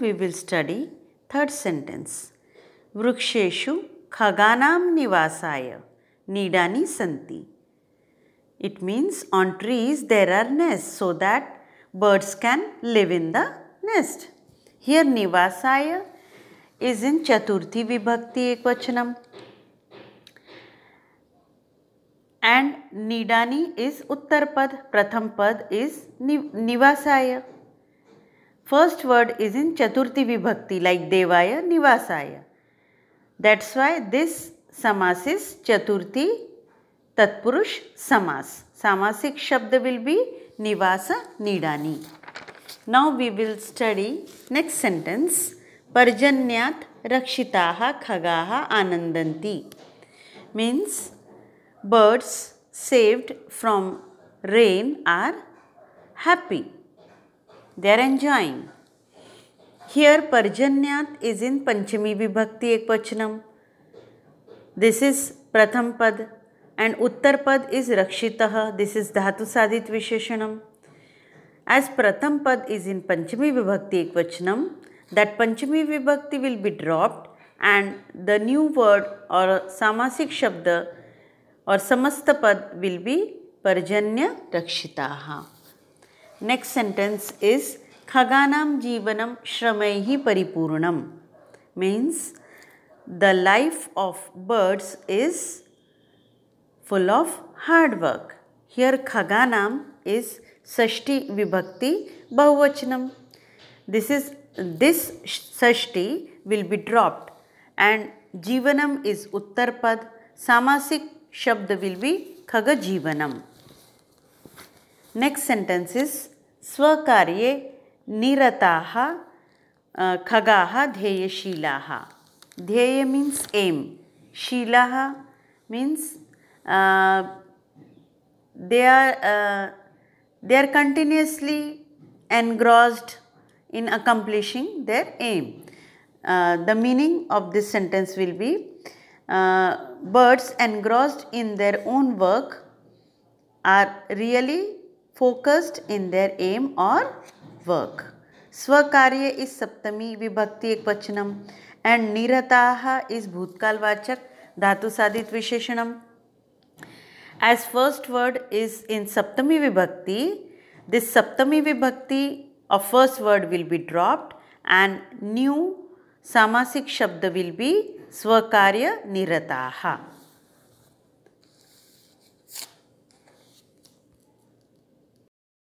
we will study third sentence. Vruksheshu khaganam nivasaya nidani santi. It means on trees there are nests so that birds can live in the nest. Here nivasaya is in Chaturthi Vibhakti Ekvachanam and Nidani is Uttarpad, Pratham Pad is Nivasaya. First word is in Chaturthi Vibhakti like Devaya, Nivasaya. That's why this samas is Chaturthi Tatpurush Samas. Samasic Shabda will be Nivasa Nidani. Now we will study next sentence. Parjanyat Rakshitaha Khagaha Anandanti means birds saved from rain are happy. They are enjoying here पर्जन्यात is in पंचमी विभक्ति एक वचनम this is प्रथम पद and उत्तर पद is Rakshit this is धातु साधित विशेषणम एज प्रथम पद इज इन पंचमी विभक्ति एक वचनम विभक्ति will be dropped and the new word और word शब्द और समस्त पद will be be parjanya rakshitaha Next sentence is Khaganam Jivanam Shramaihi Paripurnam means the life of birds is full of hard work. Here Khaganam is Sashti Vibhakti Bhavachanam. This is this Sashti will be dropped and Jivanam is Uttarpad. Samasik Shabda will be Khaga Jivanam. Next sentence is Swakarye Nirataha uh, Khagaha Dhyayashilaha. Dhyaya means aim. Shilaha means uh, they are uh, they are continuously engrossed in accomplishing their aim. Uh, the meaning of this sentence will be uh, birds engrossed in their own work are really focused in their aim or work. Swakarya is Saptami Vibhakti Ekvachanam and Nirataha is Bhutkalvachak Dhatu Sadit Visheshanam. As first word is in Saptami Vibhakti, this Saptami Vibhakti of first word will be dropped and new Samasik Shabda will be Swakarya Nirataha.